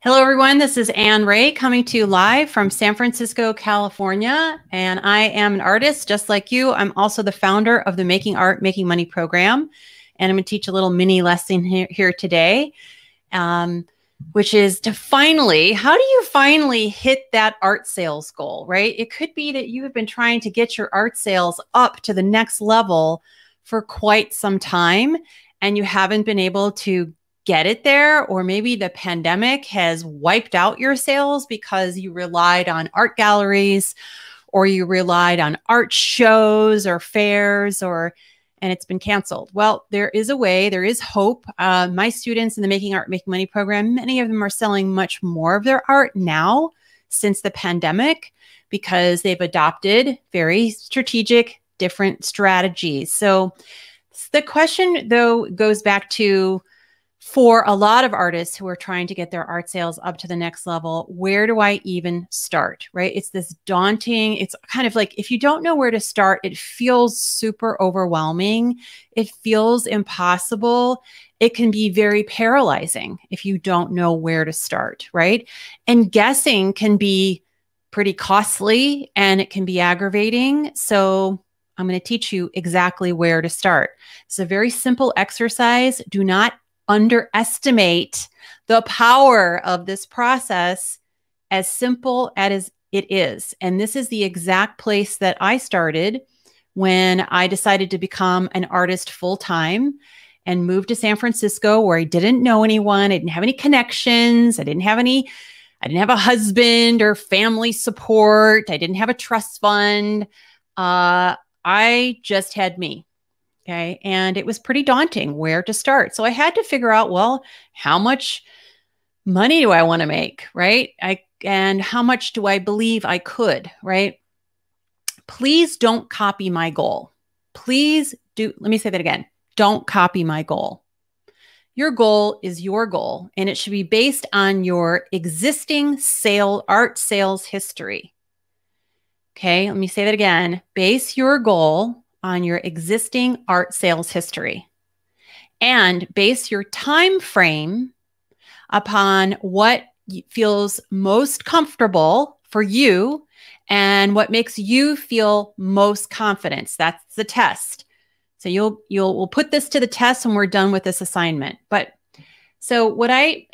Hello, everyone. This is Anne Ray coming to you live from San Francisco, California. And I am an artist just like you. I'm also the founder of the Making Art, Making Money program. And I'm going to teach a little mini lesson here, here today, um, which is to finally, how do you finally hit that art sales goal, right? It could be that you have been trying to get your art sales up to the next level for quite some time and you haven't been able to get it there, or maybe the pandemic has wiped out your sales because you relied on art galleries or you relied on art shows or fairs or and it's been canceled. Well, there is a way, there is hope. Uh, my students in the Making Art, Making Money program, many of them are selling much more of their art now since the pandemic because they've adopted very strategic, different strategies. So the question, though, goes back to for a lot of artists who are trying to get their art sales up to the next level, where do I even start? Right? It's this daunting, it's kind of like if you don't know where to start, it feels super overwhelming. It feels impossible. It can be very paralyzing if you don't know where to start, right? And guessing can be pretty costly and it can be aggravating. So I'm going to teach you exactly where to start. It's a very simple exercise. Do not underestimate the power of this process, as simple as it is. And this is the exact place that I started when I decided to become an artist full time and moved to San Francisco where I didn't know anyone. I didn't have any connections. I didn't have any, I didn't have a husband or family support. I didn't have a trust fund. Uh, I just had me. Okay. And it was pretty daunting where to start. So I had to figure out, well, how much money do I want to make? Right. I, and how much do I believe I could? Right. Please don't copy my goal. Please do. Let me say that again. Don't copy my goal. Your goal is your goal, and it should be based on your existing sale art sales history. Okay, let me say that again. Base your goal on your existing art sales history and base your time frame upon what feels most comfortable for you and what makes you feel most confidence. That's the test. So you'll you'll we'll put this to the test when we're done with this assignment. But so what I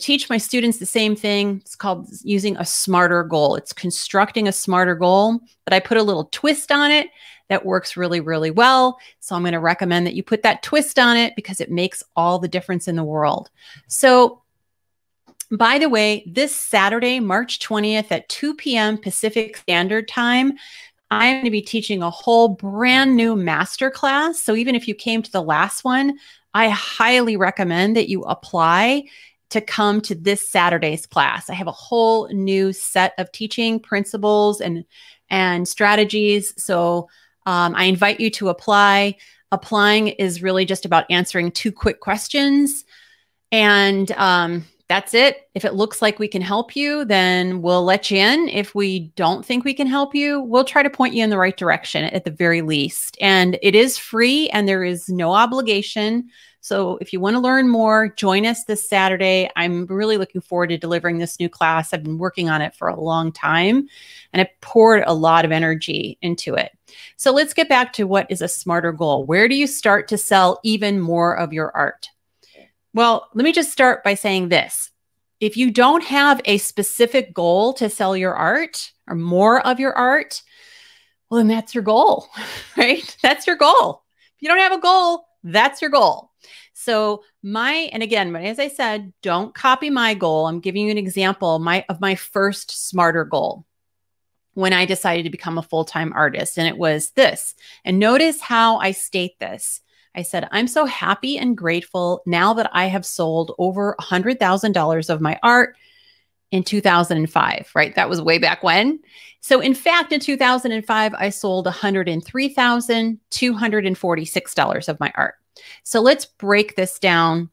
teach my students the same thing. It's called using a smarter goal. It's constructing a smarter goal, but I put a little twist on it that works really, really well. So I'm going to recommend that you put that twist on it because it makes all the difference in the world. So by the way, this Saturday, March 20th at 2 p.m. Pacific Standard Time, I'm going to be teaching a whole brand new masterclass. So even if you came to the last one, I highly recommend that you apply to come to this Saturday's class. I have a whole new set of teaching principles and and strategies. So um, I invite you to apply. Applying is really just about answering two quick questions. And um, that's it. If it looks like we can help you, then we'll let you in. If we don't think we can help you, we'll try to point you in the right direction at the very least. And it is free and there is no obligation. So if you want to learn more, join us this Saturday. I'm really looking forward to delivering this new class. I've been working on it for a long time and I poured a lot of energy into it. So let's get back to what is a smarter goal. Where do you start to sell even more of your art? Well, let me just start by saying this. If you don't have a specific goal to sell your art or more of your art, well, then that's your goal, right? That's your goal. If you don't have a goal, that's your goal. So my, and again, as I said, don't copy my goal. I'm giving you an example my, of my first smarter goal when I decided to become a full-time artist. And it was this, and notice how I state this. I said, I'm so happy and grateful now that I have sold over $100,000 of my art in 2005, right? That was way back when. So in fact, in 2005, I sold $103,246 of my art. So let's break this down.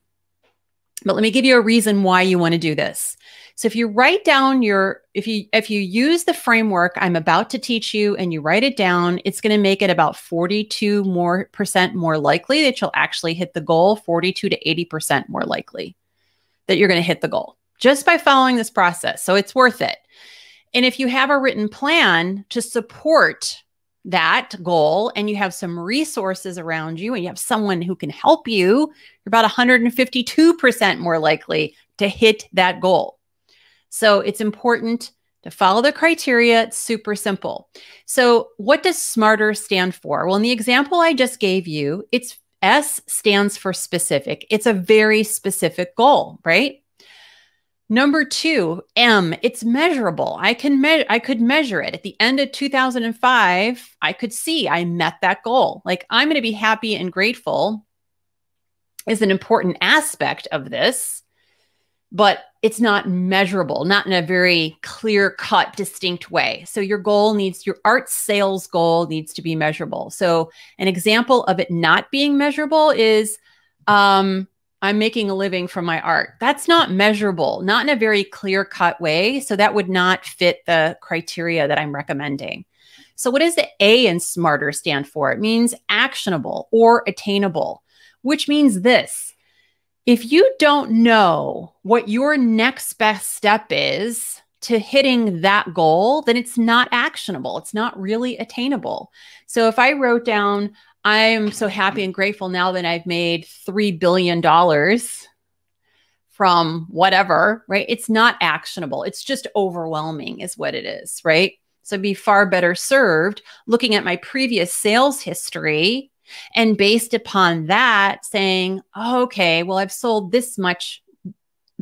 But let me give you a reason why you want to do this. So if you write down your if you if you use the framework I'm about to teach you and you write it down, it's going to make it about 42 more percent more likely that you'll actually hit the goal, 42 to 80% more likely that you're going to hit the goal just by following this process. So it's worth it. And if you have a written plan to support that goal and you have some resources around you and you have someone who can help you, you're about 152% more likely to hit that goal. So it's important to follow the criteria. It's super simple. So what does smarter stand for? Well, in the example I just gave you, it's S stands for specific. It's a very specific goal, right? Number two, M, it's measurable. I can measure I could measure it. At the end of 2005, I could see I met that goal. Like I'm going to be happy and grateful is an important aspect of this but it's not measurable, not in a very clear cut, distinct way. So your goal needs, your art sales goal needs to be measurable. So an example of it not being measurable is um, I'm making a living from my art. That's not measurable, not in a very clear cut way. So that would not fit the criteria that I'm recommending. So, what does the A in smarter stand for? It means actionable or attainable, which means this if you don't know what your next best step is to hitting that goal, then it's not actionable. It's not really attainable. So if I wrote down, I'm so happy and grateful now that I've made $3 billion from whatever, right? It's not actionable. It's just overwhelming, is what it is, right? So I'd be far better served looking at my previous sales history and based upon that, saying, oh, okay, well, I've sold this much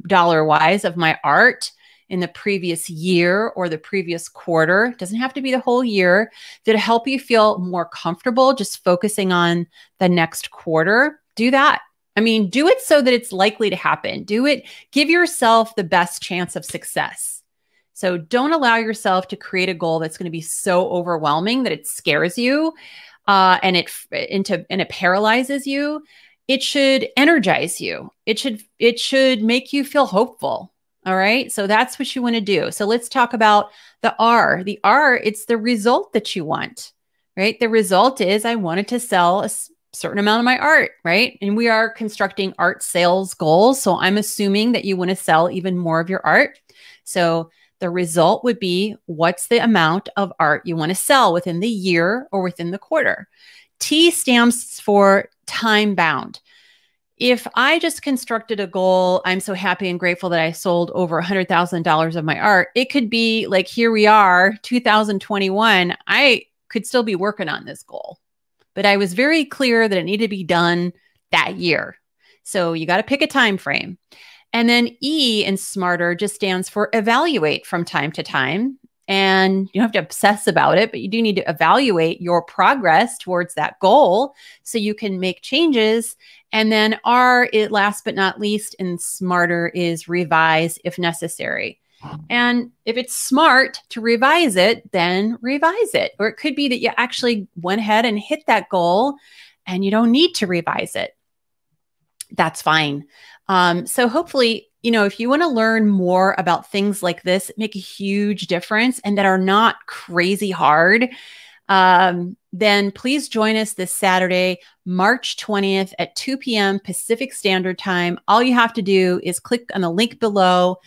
dollar wise of my art in the previous year or the previous quarter, it doesn't have to be the whole year, that help you feel more comfortable just focusing on the next quarter. Do that. I mean, do it so that it's likely to happen. Do it, give yourself the best chance of success. So don't allow yourself to create a goal that's going to be so overwhelming that it scares you uh, and it into and it paralyzes you, it should energize you. It should it should make you feel hopeful. All right. So that's what you want to do. So let's talk about the R. The R, it's the result that you want, right? The result is I wanted to sell a certain amount of my art, right? And we are constructing art sales goals. So I'm assuming that you want to sell even more of your art. So the result would be what's the amount of art you want to sell within the year or within the quarter. T stands for time bound. If I just constructed a goal, I'm so happy and grateful that I sold over $100,000 of my art, it could be like, here we are, 2021. I could still be working on this goal, but I was very clear that it needed to be done that year. So you got to pick a time frame. And then E in smarter just stands for evaluate from time to time. And you don't have to obsess about it, but you do need to evaluate your progress towards that goal so you can make changes. And then R, it last but not least, and smarter is revise if necessary. And if it's smart to revise it, then revise it. Or it could be that you actually went ahead and hit that goal and you don't need to revise it. That's fine. Um, so hopefully, you know, if you want to learn more about things like this, make a huge difference and that are not crazy hard, um, then please join us this Saturday, March 20th at 2 p.m. Pacific Standard Time. All you have to do is click on the link below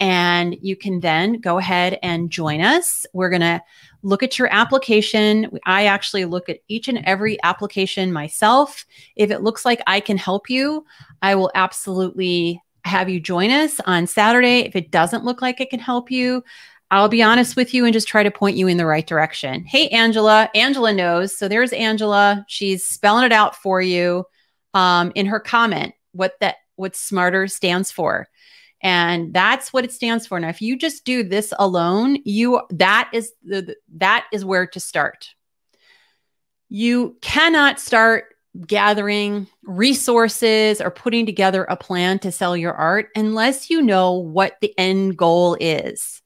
and you can then go ahead and join us. We're going to look at your application. I actually look at each and every application myself. If it looks like I can help you, I will absolutely have you join us on Saturday. If it doesn't look like it can help you, I'll be honest with you and just try to point you in the right direction. Hey, Angela. Angela knows. So there's Angela. She's spelling it out for you um, in her comment what that what smarter stands for and that's what it stands for now if you just do this alone you that is the that is where to start you cannot start gathering resources or putting together a plan to sell your art unless you know what the end goal is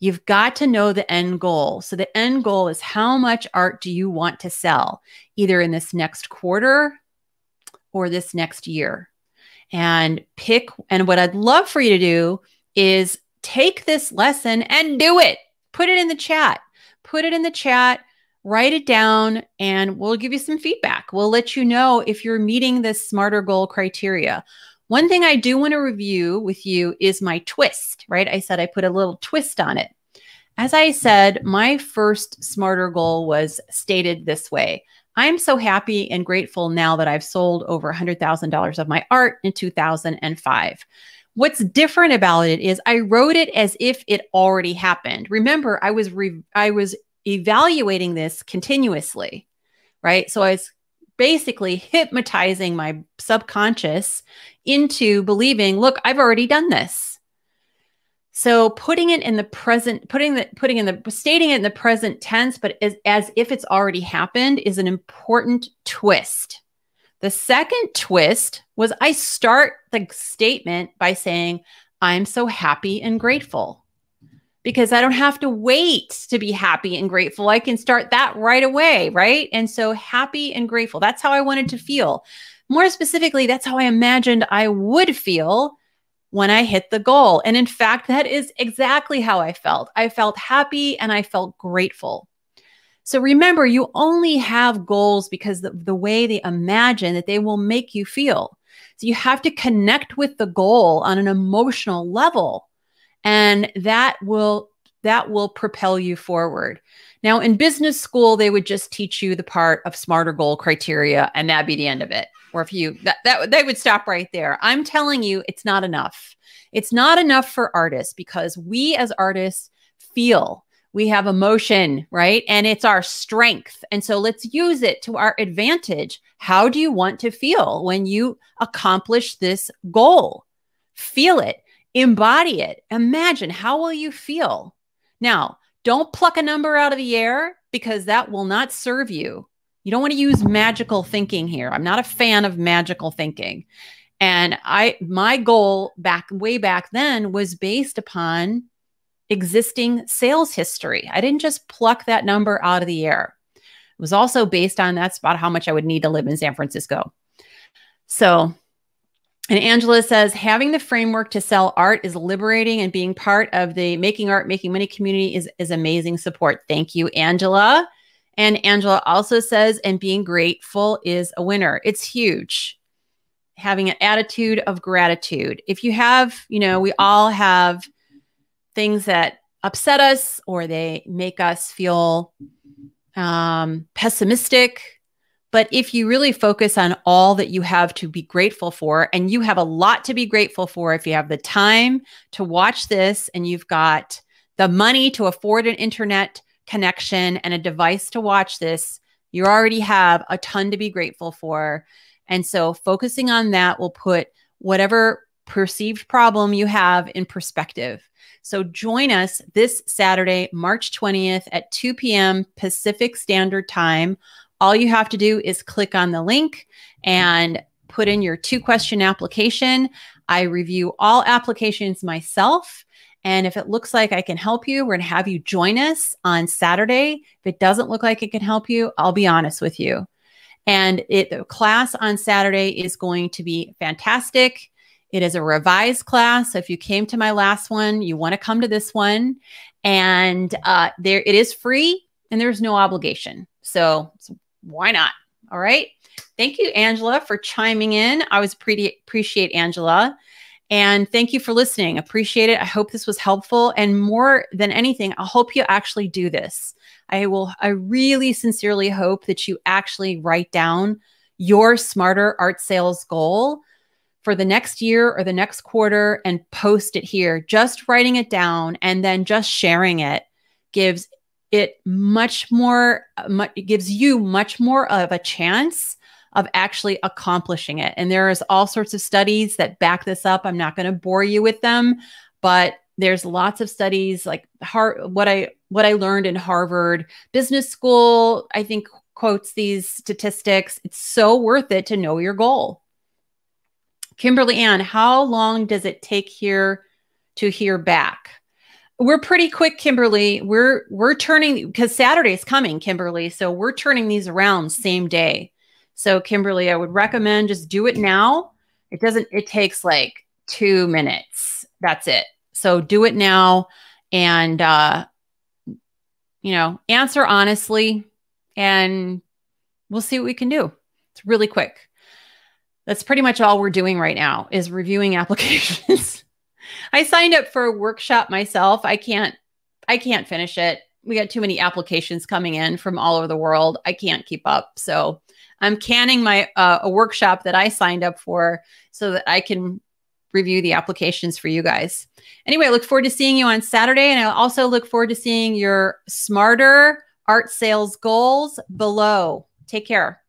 You've got to know the end goal. So, the end goal is how much art do you want to sell, either in this next quarter or this next year? and pick. And what I'd love for you to do is take this lesson and do it. Put it in the chat. Put it in the chat. Write it down and we'll give you some feedback. We'll let you know if you're meeting this smarter goal criteria. One thing I do want to review with you is my twist, right? I said I put a little twist on it. As I said, my first smarter goal was stated this way I am so happy and grateful now that I've sold over $100,000 of my art in 2005. What's different about it is I wrote it as if it already happened. Remember, I was I was evaluating this continuously, right? So I was basically hypnotizing my subconscious into believing, look, I've already done this. So putting it in the present, putting the putting in the stating it in the present tense, but as, as if it's already happened, is an important twist. The second twist was I start the statement by saying, I'm so happy and grateful. Because I don't have to wait to be happy and grateful. I can start that right away, right? And so happy and grateful. That's how I wanted to feel. More specifically, that's how I imagined I would feel when I hit the goal. And in fact, that is exactly how I felt. I felt happy and I felt grateful. So remember, you only have goals because the, the way they imagine that they will make you feel. So you have to connect with the goal on an emotional level. And that will that will propel you forward. Now, in business school, they would just teach you the part of smarter goal criteria, and that'd be the end of it or if you that, that they would stop right there. I'm telling you, it's not enough. It's not enough for artists because we as artists feel we have emotion, right? And it's our strength. And so let's use it to our advantage. How do you want to feel when you accomplish this goal? Feel it, embody it. Imagine how will you feel? Now, don't pluck a number out of the air because that will not serve you. You don't want to use magical thinking here. I'm not a fan of magical thinking. And I my goal back way back then was based upon existing sales history. I didn't just pluck that number out of the air. It was also based on that's about how much I would need to live in San Francisco. So, and Angela says having the framework to sell art is liberating and being part of the making art making money community is is amazing support. Thank you Angela. And Angela also says, and being grateful is a winner. It's huge. Having an attitude of gratitude. If you have, you know, we all have things that upset us or they make us feel um, pessimistic. But if you really focus on all that you have to be grateful for, and you have a lot to be grateful for if you have the time to watch this and you've got the money to afford an internet connection and a device to watch this, you already have a ton to be grateful for. And so focusing on that will put whatever perceived problem you have in perspective. So join us this Saturday, March 20th at 2 p.m. Pacific Standard Time. All you have to do is click on the link and put in your two question application. I review all applications myself and if it looks like I can help you, we're going to have you join us on Saturday. If it doesn't look like it can help you, I'll be honest with you. And it, the class on Saturday is going to be fantastic. It is a revised class. So if you came to my last one, you want to come to this one. And uh, there it is free and there's no obligation. So, so why not? All right. Thank you, Angela, for chiming in. I always pre- appreciate Angela. And thank you for listening. Appreciate it. I hope this was helpful. And more than anything, I hope you actually do this. I will, I really sincerely hope that you actually write down your smarter art sales goal for the next year or the next quarter and post it here. Just writing it down and then just sharing it gives it much more, much, it gives you much more of a chance of actually accomplishing it. And there is all sorts of studies that back this up. I'm not going to bore you with them, but there's lots of studies like what I what I learned in Harvard Business School, I think quotes these statistics. It's so worth it to know your goal. Kimberly Ann, how long does it take here to hear back? We're pretty quick, Kimberly. We're we're turning because Saturday is coming, Kimberly. So we're turning these around same day. So Kimberly, I would recommend just do it now. It doesn't, it takes like two minutes. That's it. So do it now and, uh, you know, answer honestly and we'll see what we can do. It's really quick. That's pretty much all we're doing right now is reviewing applications. I signed up for a workshop myself. I can't I can't finish it. We got too many applications coming in from all over the world. I can't keep up. So I'm canning my uh, a workshop that I signed up for so that I can review the applications for you guys. Anyway, I look forward to seeing you on Saturday. And I also look forward to seeing your smarter art sales goals below. Take care.